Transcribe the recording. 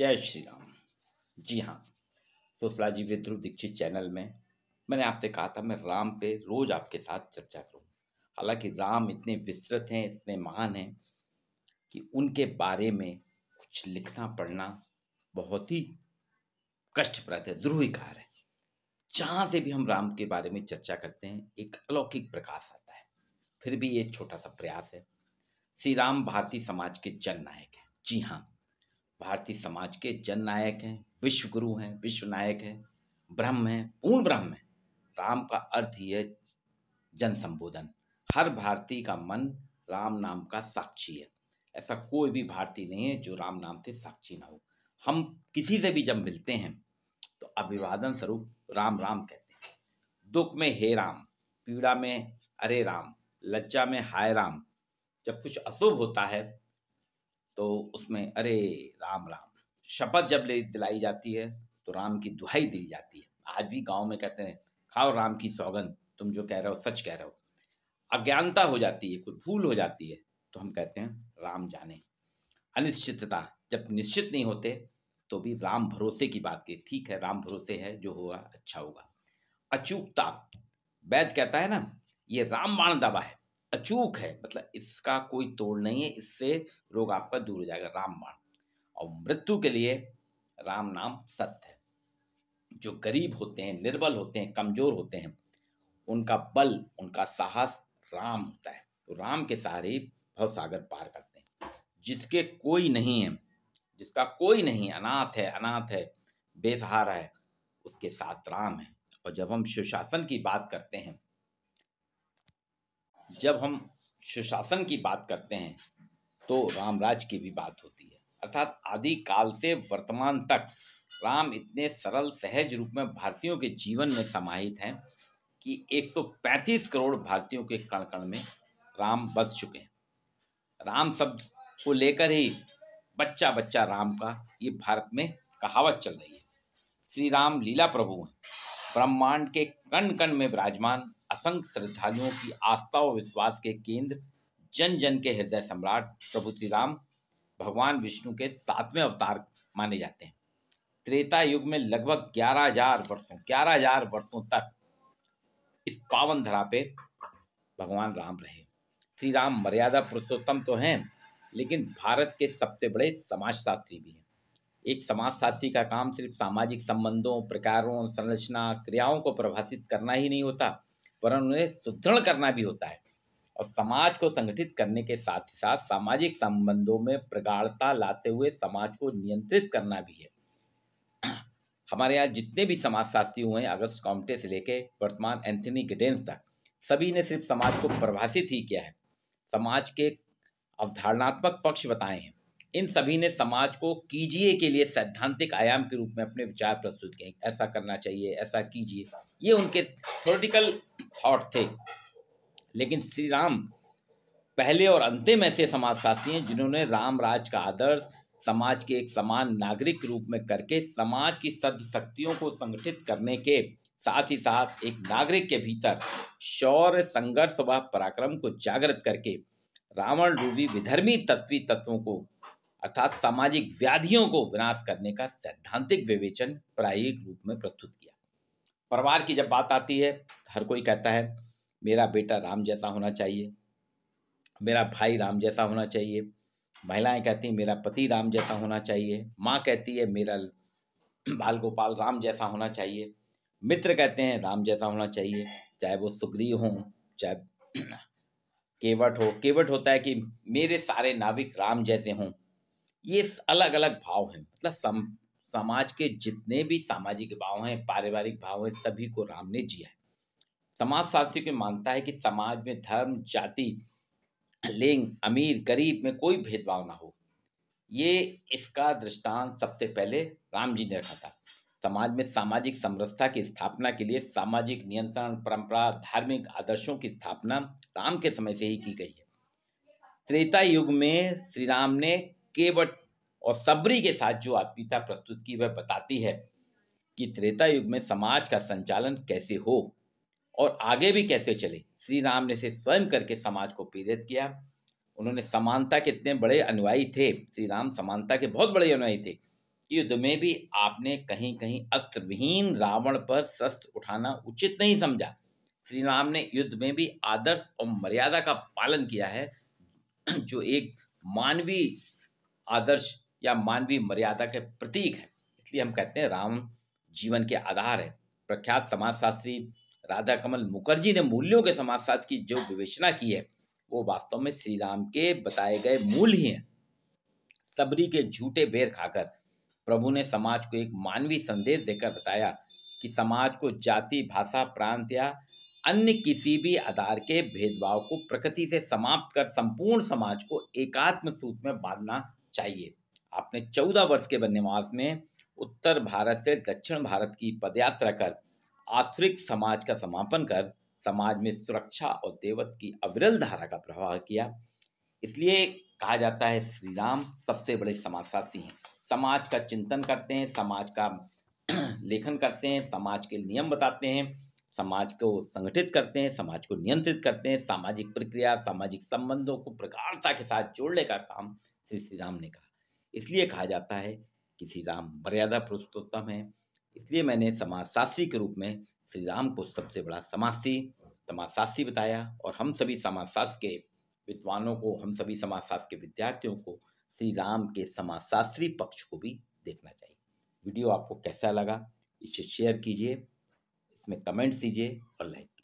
जय श्री राम जी हाँ सुशला जी विद्रुप दीक्षित चैनल में मैंने आपसे कहा था मैं राम पे रोज़ आपके साथ चर्चा करूँ हालांकि राम इतने विस्तृत हैं इतने महान हैं कि उनके बारे में कुछ लिखना पढ़ना बहुत ही कष्टप्रद है ध्रुविकार है जहाँ से भी हम राम के बारे में चर्चा करते हैं एक अलौकिक प्रकाश आता है फिर भी ये छोटा सा प्रयास है श्री राम भारतीय समाज के जननायक हैं जी हाँ भारतीय समाज के जन नायक हैं विश्व गुरु हैं विश्व नायक हैं ब्रह्म हैं पूर्ण ब्रह्म हैं राम का अर्थ ही है जन संबोधन हर भारतीय का मन राम नाम का साक्षी है ऐसा कोई भी भारतीय नहीं है जो राम नाम से साक्षी ना हो हम किसी से भी जब मिलते हैं तो अभिवादन स्वरूप राम राम कहते हैं दुख में हे राम पीड़ा में अरे राम लज्जा में हाय राम जब कुछ अशुभ होता है तो उसमें अरे राम राम शपथ जब ले दिलाई जाती है तो राम की दुहाई दी जाती है आज भी गांव में कहते हैं खाओ राम की सौगंध तुम जो कह रहे हो सच कह रहे हो अज्ञानता हो जाती है कोई भूल हो जाती है तो हम कहते हैं राम जाने अनिश्चितता जब निश्चित नहीं होते तो भी राम भरोसे की बात की ठीक है राम भरोसे है जो होगा अच्छा होगा अचूकता वैद कहता है ना ये राम बाण है अचूक है मतलब इसका कोई तोड़ नहीं है इससे रोग आपका दूर हो जाएगा राम बाण और मृत्यु के लिए राम नाम सत्य है जो गरीब होते हैं निर्बल होते हैं कमजोर होते हैं उनका बल उनका साहस राम होता है तो राम के सहारे भव सागर पार करते हैं जिसके कोई नहीं है जिसका कोई नहीं अनाथ है अनाथ है बेसहारा है उसके साथ राम है और जब हम सुशासन की बात करते हैं जब हम सुशासन की बात करते हैं तो रामराज की भी बात होती है अर्थात आदि काल से वर्तमान तक राम इतने सरल सहज रूप में भारतीयों के जीवन में समाहित हैं कि 135 करोड़ भारतीयों के कण कण में राम बस चुके हैं राम शब्द को लेकर ही बच्चा बच्चा राम का ये भारत में कहावत चल रही है श्री राम लीला प्रभु हैं ब्रह्मांड के कण कण में विराजमान असंख्य श्रद्धालुओं की आस्था और विश्वास के केंद्र जन जन के हृदय सम्राट प्रभु श्री राम भगवान विष्णु के सातवें अवतार माने जाते हैं त्रेता युग में लगभग ग्यारह हजार वर्षों ग्यारह हजार वर्षों तक इस पावन धरा पे भगवान राम रहे श्री राम मर्यादा पुरुषोत्तम तो हैं लेकिन भारत के सबसे बड़े समाजशास्त्री भी हैं एक समाजशास्त्री का काम सिर्फ सामाजिक संबंधों प्रकारों संरचना क्रियाओं को प्रभाषित करना ही नहीं होता वरन उन्हें सुदृढ़ करना भी होता है और समाज को संगठित करने के साथ ही साथ सामाजिक संबंधों में प्रगाढ़ता लाते हुए समाज को नियंत्रित करना भी है हमारे यहाँ जितने भी समाजशास्त्री हुए हैं अगस्त कॉम्टे से लेके वर्तमान एंथनी गिडेंस तक सभी ने सिर्फ समाज को परिभाषित ही किया है समाज के अवधारणात्मक पक्ष बताए हैं इन सभी ने समाज को कीजिए के लिए सैद्धांतिक आयाम के रूप में अपने विचार प्रस्तुत किए ऐसा करना चाहिए ऐसा कीजिए ये उनके थोटिकल थाट थे लेकिन श्री राम पहले और अंतिम ऐसे साथी हैं जिन्होंने राम राज का आदर्श समाज के एक समान नागरिक के रूप में करके समाज की शक्तियों को संगठित करने के साथ ही साथ एक नागरिक के भीतर शौर्य संघर्ष व पराक्रम को जागृत करके रावण रूपी विधर्मी तत्वी तत्वों को अर्थात सामाजिक व्याधियों को विनाश करने का सैद्धांतिक विवेचन प्रायिक रूप में प्रस्तुत किया परिवार की जब बात आती है हर कोई कहता है मेरा बेटा राम जैसा होना चाहिए मेरा भाई राम जैसा होना चाहिए महिलाएं कहती हैं मेरा पति राम जैसा होना चाहिए माँ कहती है मेरा बाल गोपाल राम जैसा होना चाहिए मित्र कहते हैं राम जैसा होना चाहिए चाहे वो सुग्रीव हो चाहे केवट हो केवट होता है कि मेरे सारे नाविक राम जैसे हों ये अलग अलग भाव हैं मतलब सम, समाज के जितने भी सामाजिक भाव हैं पारिवारिक भाव हैं सभी को राम ने जिया है समाज शास्त्री को मानता है कि समाज में धर्म जाति लिंग अमीर गरीब में कोई भेदभाव ना हो ये इसका दृष्टांत सबसे पहले राम जी ने रखा था समाज में सामाजिक समरसता की स्थापना के लिए सामाजिक नियंत्रण परंपरा धार्मिक आदर्शों की स्थापना राम के समय से ही की गई है त्रेता युग में श्री राम ने केवट और सबरी के साथ जो आत्मीयता प्रस्तुत की वह बताती है कि त्रेता युग में समाज का संचालन कैसे हो और आगे भी कैसे चले श्री राम ने इसे स्वयं करके समाज को प्रेरित किया उन्होंने समानता के इतने बड़े अनुयायी थे श्री राम समानता के बहुत बड़े अनुयायी थे युद्ध में भी आपने कहीं कहीं अस्त्रविहीन रावण पर शस्त्र उठाना उचित नहीं समझा श्री राम ने युद्ध में भी आदर्श और मर्यादा का पालन किया है जो एक मानवीय आदर्श या मानवीय मर्यादा के प्रतीक है इसलिए हम कहते हैं राम जीवन के आधार है प्रख्यात समाजशास्त्री राधा कमल मुखर्जी ने मूल्यों के समाजशास्त्र की जो विवेचना की है वो वास्तव में श्री राम के बताए गए मूल ही हैं सबरी के झूठे बेर खाकर प्रभु ने समाज को एक मानवीय संदेश देकर बताया कि समाज को जाति भाषा प्रांत या अन्य किसी भी आधार के भेदभाव को प्रकृति से समाप्त कर संपूर्ण समाज को एकात्म सूत्र में बांधना चाहिए आपने चौदह वर्ष के बनवास में उत्तर भारत से दक्षिण भारत की पदयात्रा कर आश्रिक समाज का समापन कर समाज में सुरक्षा और देवत की अविरल धारा का प्रवाह किया इसलिए कहा जाता है श्री राम सबसे बड़े समाजशास्त्री हैं समाज का चिंतन करते हैं समाज का लेखन करते हैं समाज के नियम बताते हैं समाज को संगठित करते हैं समाज को नियंत्रित करते हैं सामाजिक प्रक्रिया सामाजिक संबंधों को प्रगाढ़ता के साथ जोड़ने का काम श्री श्री राम ने कहा इसलिए कहा जाता है कि श्री राम मर्यादा पुरुषोत्तम है इसलिए मैंने समाजशास्त्री के रूप में श्री राम को सबसे बड़ा समाजशी समाजशास्त्री बताया और हम सभी समाजशास्त्र के विद्वानों को हम सभी समाजशास्त्र के विद्यार्थियों को श्री राम के समाजशास्त्री पक्ष को भी देखना चाहिए वीडियो आपको कैसा लगा इसे शेयर कीजिए इसमें कमेंट्स दीजिए और लाइक